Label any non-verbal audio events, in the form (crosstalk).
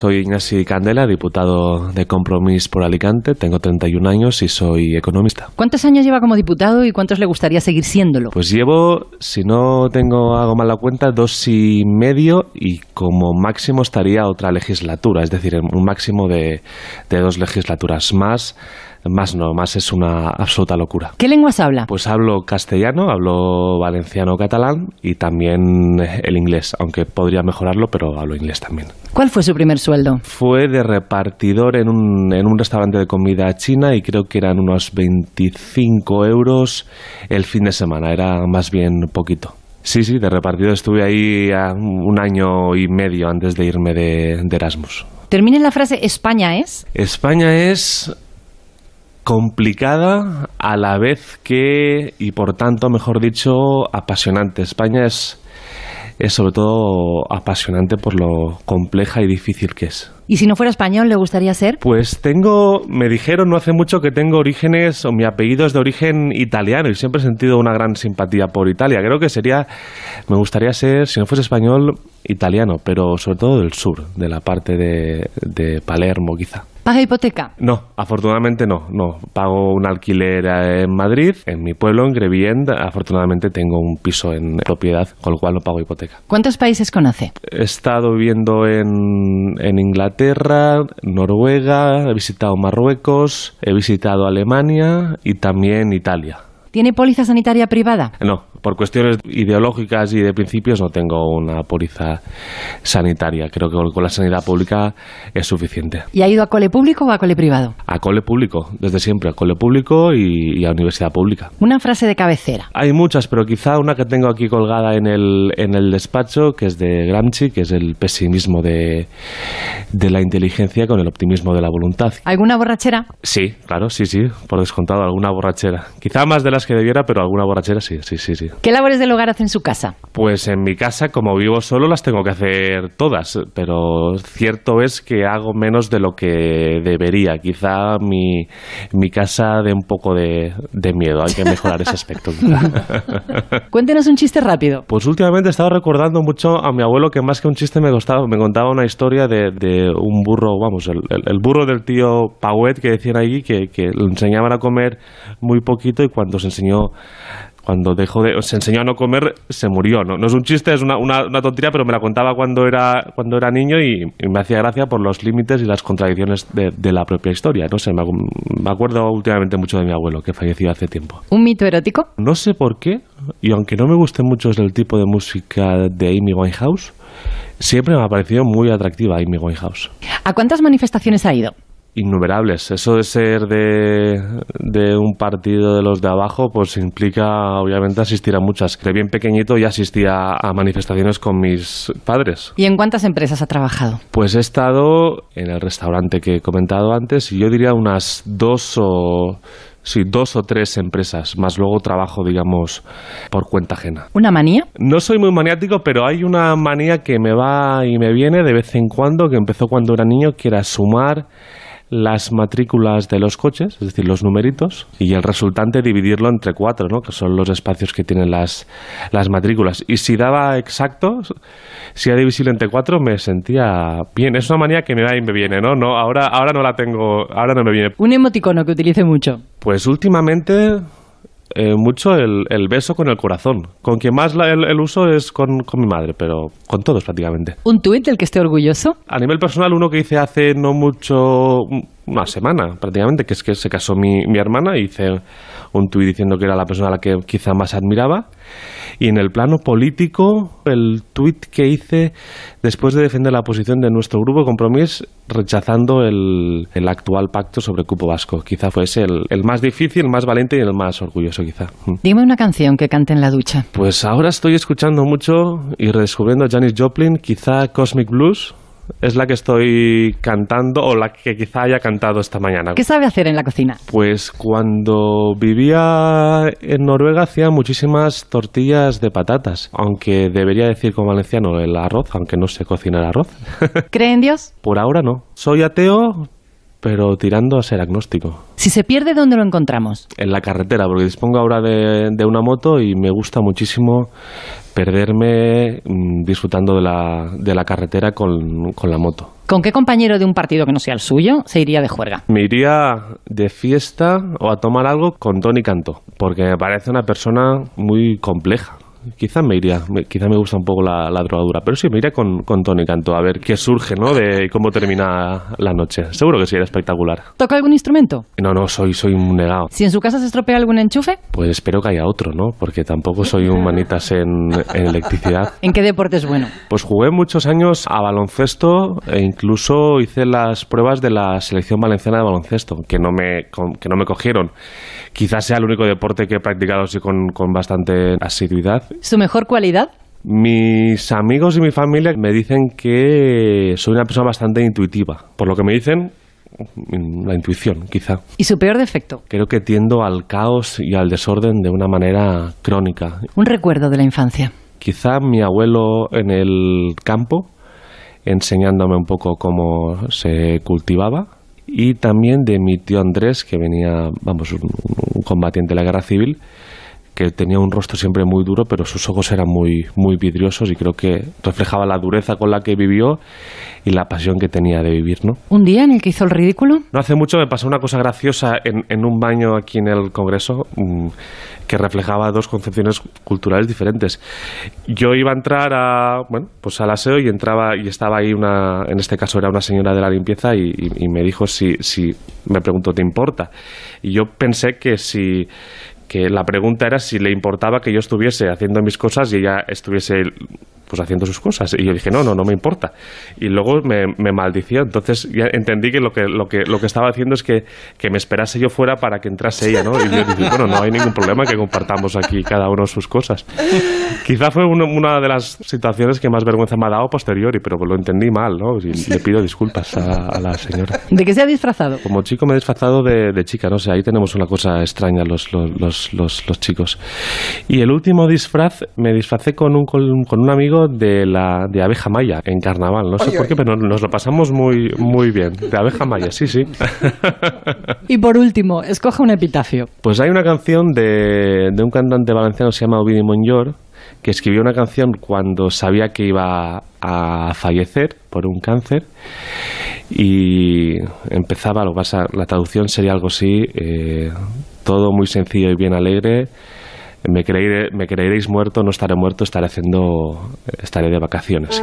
Soy Ignasi Candela, diputado de Compromís por Alicante. Tengo 31 años y soy economista. ¿Cuántos años lleva como diputado y cuántos le gustaría seguir siéndolo? Pues llevo, si no tengo algo mal la cuenta, dos y medio y como máximo estaría otra legislatura, es decir, un máximo de dos legislaturas más más no, más es una absoluta locura. ¿Qué lenguas habla? Pues hablo castellano, hablo valenciano catalán y también eh, el inglés, aunque podría mejorarlo, pero hablo inglés también. ¿Cuál fue su primer sueldo? Fue de repartidor en un, en un restaurante de comida china y creo que eran unos 25 euros el fin de semana, era más bien poquito. Sí, sí, de repartidor estuve ahí ah, un año y medio antes de irme de, Erasmus. Termine la frase España es. España es complicada a la vez que, y por tanto, mejor dicho, apasionante. España es, es sobre todo apasionante por lo compleja y difícil que es. ¿Y si no fuera español, le gustaría ser? Pues tengo, me dijeron no hace mucho que tengo orígenes, o mi apellido es de origen italiano y siempre he sentido una gran simpatía por Italia. Creo que sería, me gustaría ser, si no fuese español, italiano, pero sobre todo del sur, de la parte de, de Palermo quizá. ¿Paga hipoteca? No, afortunadamente no, no. Pago un alquiler eh, en Madrid, en mi pueblo, en grevienda Afortunadamente tengo un piso en propiedad, con lo cual no pago hipoteca. ¿Cuántos países conoce? He estado viviendo en, en Inglaterra, Noruega, he visitado Marruecos, he visitado Alemania y también Italia. ¿Tiene póliza sanitaria privada? No, por cuestiones ideológicas y de principios no tengo una póliza sanitaria. Creo que con la sanidad pública es suficiente. ¿Y ha ido a cole público o a cole privado? A cole público, desde siempre, a cole público y, a universidad pública. Una frase de cabecera. Hay muchas, pero quizá una que tengo aquí colgada en el, en el despacho, que es de Gramsci, que es el pesimismo de, de la inteligencia con el optimismo de la voluntad. ¿Alguna borrachera? Sí, claro, sí, sí, por descontado, alguna borrachera. Quizá más de las que debiera, pero alguna borrachera sí, sí, sí, sí. ¿Qué labores del hogar hacen en su casa? Pues en mi casa, como vivo solo, las tengo que hacer todas, pero cierto es que hago menos de lo que debería. Quizá mi, mi casa dé un poco de, de miedo, hay que mejorar ese aspecto. (laughs) Cuéntenos un chiste rápido. Pues últimamente he estado recordando mucho a mi abuelo que más que un chiste me, gustaba, me contaba una historia de, de un burro, vamos, el, burro del tío Pauet que decían allí que, que enseñaban a comer muy poquito y cuando se enseñó cuando dejó de, se enseñó a no comer, se murió. No, es un chiste, es una, una, tontería, pero me la contaba cuando era, cuando era niño y, me hacía gracia por los límites y las contradicciones de, la propia historia. No sé, me, me, acuerdo últimamente mucho de mi abuelo, que falleció hace tiempo. ¿Un mito erótico? No sé por qué, y aunque no me guste mucho el tipo de música de Amy Winehouse, siempre me ha parecido muy atractiva Amy Winehouse. ¿A cuántas manifestaciones ha ido? innumerables. Eso de ser de, un partido de los de abajo, pues implica obviamente asistir a muchas. De bien pequeñito ya asistía a manifestaciones con mis padres. ¿Y en cuántas empresas ha trabajado? Pues he estado en el restaurante que he comentado antes y yo diría unas dos o sí, dos o tres empresas, más luego trabajo, digamos, por cuenta ajena. ¿Una manía? No soy muy maniático, pero hay una manía que me va y me viene de vez en cuando, que empezó cuando era niño, que era sumar las matrículas de los coches, es decir, los numeritos, y el resultante dividirlo entre cuatro, ¿no? que son los espacios que tienen las, las matrículas. Y si daba exacto, si era divisible entre cuatro, me sentía bien. Es una manía que me, me viene, ¿no? no ahora, ahora no la tengo, ahora no me viene. Un emoticono que utilice mucho. Pues últimamente eh, mucho el, beso con el corazón. Con quien más el, uso es con, con, mi madre, pero con todos prácticamente. ¿Un tuit del que esté orgulloso? A nivel personal, uno que hice hace no mucho, una semana prácticamente, que es que se casó mi, hermana y hice un tuit diciendo que era la persona a la que quizá más admiraba. Y en el plano político, el tuit que hice después de defender la posición de nuestro grupo Compromís rechazando el, actual pacto sobre cupo vasco. Quizá fuese el, el, más difícil, el más valiente y el más orgulloso, quizá. Mm. Dime una canción que cante en la ducha. Pues ahora estoy escuchando mucho y redescubriendo a Janis Joplin, quizá Cosmic Blues es la que estoy cantando o la que quizá haya cantado esta mañana. ¿Qué sabe hacer en la cocina? Pues cuando vivía en Noruega hacía muchísimas tortillas de patatas, aunque debería decir con valenciano el arroz, aunque no sé cocinar arroz. (laughs) ¿Cree en Dios? Por ahora no. Soy ateo, pero tirando a ser agnóstico. Si se pierde, ¿dónde lo encontramos? En la carretera, porque dispongo ahora de, una moto y me gusta muchísimo perderme mm, disfrutando de la, de la carretera con, con, la moto. ¿Con qué compañero de un partido que no sea el suyo se iría de juerga? Me iría de fiesta o a tomar algo con Tony Canto, porque me parece una persona muy compleja quizá me iría, quizá me gusta un poco la, la drogadura, pero sí, me iría con, con Tony Canto, a ver qué surge, ¿no? De cómo termina la noche. Seguro que sería espectacular. ¿Toca algún instrumento? No, no, soy, soy un negado. ¿Si en su casa se estropea algún enchufe? Pues espero que haya otro, ¿no? Porque tampoco soy un manitas en, electricidad. (laughs) ¿En qué deporte es bueno? Pues jugué muchos años a baloncesto e incluso hice las pruebas de la selección valenciana de baloncesto, que no me, que no me cogieron. Quizás sea el único deporte que he practicado así con, con bastante asiduidad ¿Su mejor cualidad? Mis amigos y mi familia me dicen que soy una persona bastante intuitiva. Por lo que me dicen, la intuición, quizá. ¿Y su peor defecto? Creo que tiendo al caos y al desorden de una manera crónica. Un recuerdo de la infancia. Quizá mi abuelo en el campo, enseñándome un poco cómo se cultivaba. Y también de mi tío Andrés, que venía, vamos, un, combatiente de la guerra civil, que tenía un rostro siempre muy duro, pero sus ojos eran muy, muy vidriosos y creo que reflejaba la dureza con la que vivió y la pasión que tenía de vivir, ¿no? ¿Un día en el que hizo el ridículo? No hace mucho me pasó una cosa graciosa en, un baño aquí en el Congreso mm, que reflejaba dos concepciones culturales diferentes. Yo iba a entrar a, bueno, pues al aseo y entraba y estaba ahí una, en este caso era una señora de la limpieza y, me dijo si, me pregunto ¿te importa? Y yo pensé que si que la pregunta era si le importaba que yo estuviese haciendo mis cosas y ella estuviese pues haciendo sus cosas. Y yo dije, no, no, no me importa. Y luego me, maldició. Entonces ya entendí que lo que, lo que, lo que estaba haciendo es que, que, me esperase yo fuera para que entrase ella, ¿no? Y yo dije, bueno, no hay ningún problema que compartamos aquí cada uno sus cosas. Quizá fue una de las situaciones que más vergüenza me ha dado y pero lo entendí mal, ¿no? Y le pido disculpas a, la señora. ¿De qué se ha disfrazado? Como chico me he disfrazado de, chica, no sé, ahí tenemos una cosa extraña los, los, los, chicos. Y el último disfraz me disfracé con un, con un amigo de la de abeja maya en carnaval. No sé por qué, pero nos lo pasamos muy, muy bien. De abeja maya, sí, sí. y por último, escoja un epitafio. Pues hay una canción de, un cantante valenciano se llama Ovidi Monjor, que escribió una canción cuando sabía que iba a fallecer por un cáncer y empezaba, lo pasa la traducción sería algo así, eh, todo muy sencillo y bien alegre, me, me creeréis muerto, no estaré muerto, estaré haciendo, estaré de vacaciones.